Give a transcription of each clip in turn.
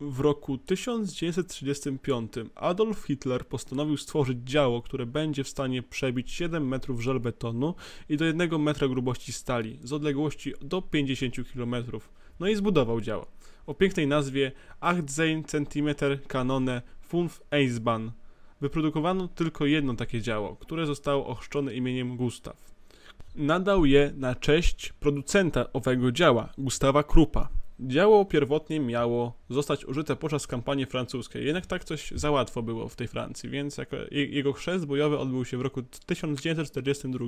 W roku 1935 Adolf Hitler postanowił stworzyć działo, które będzie w stanie przebić 7 metrów żelbetonu i do 1 metra grubości stali z odległości do 50 km. No i zbudował działo o pięknej nazwie 18 cm Kanone Funf Eisbahn. Wyprodukowano tylko jedno takie działo, które zostało ochrzczone imieniem Gustaw nadał je na cześć producenta owego dzieła, Gustawa Krupa. Działo pierwotnie miało zostać użyte podczas kampanii francuskiej, jednak tak coś za łatwo było w tej Francji, więc jako, jego chrzest bojowy odbył się w roku 1942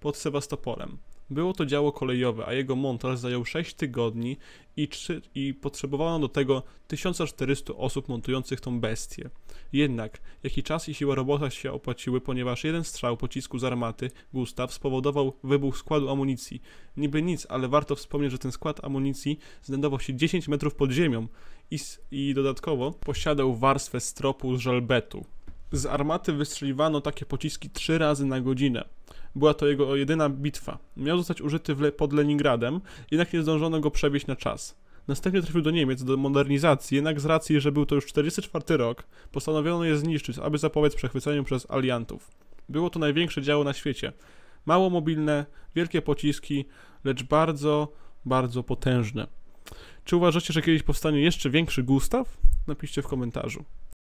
pod Sewastopolem. Było to działo kolejowe, a jego montaż zajął 6 tygodni i, 3, i potrzebowano do tego 1400 osób montujących tą bestię. Jednak, jaki czas i siła robota się opłaciły, ponieważ jeden strzał pocisku z armaty Gustaw spowodował wybuch składu amunicji. Niby nic, ale warto wspomnieć, że ten skład amunicji znajdował się 10 metrów pod ziemią i, i dodatkowo posiadał warstwę stropu z żelbetu. Z armaty wystrzeliwano takie pociski 3 razy na godzinę. Była to jego jedyna bitwa. Miał zostać użyty w, pod Leningradem, jednak nie zdążono go przewieźć na czas. Następnie trafił do Niemiec do modernizacji, jednak z racji, że był to już 44 rok, postanowiono je zniszczyć, aby zapobiec przechwyceniu przez aliantów. Było to największe działo na świecie. Mało mobilne, wielkie pociski, lecz bardzo, bardzo potężne. Czy uważacie, że kiedyś powstanie jeszcze większy Gustaw? Napiszcie w komentarzu.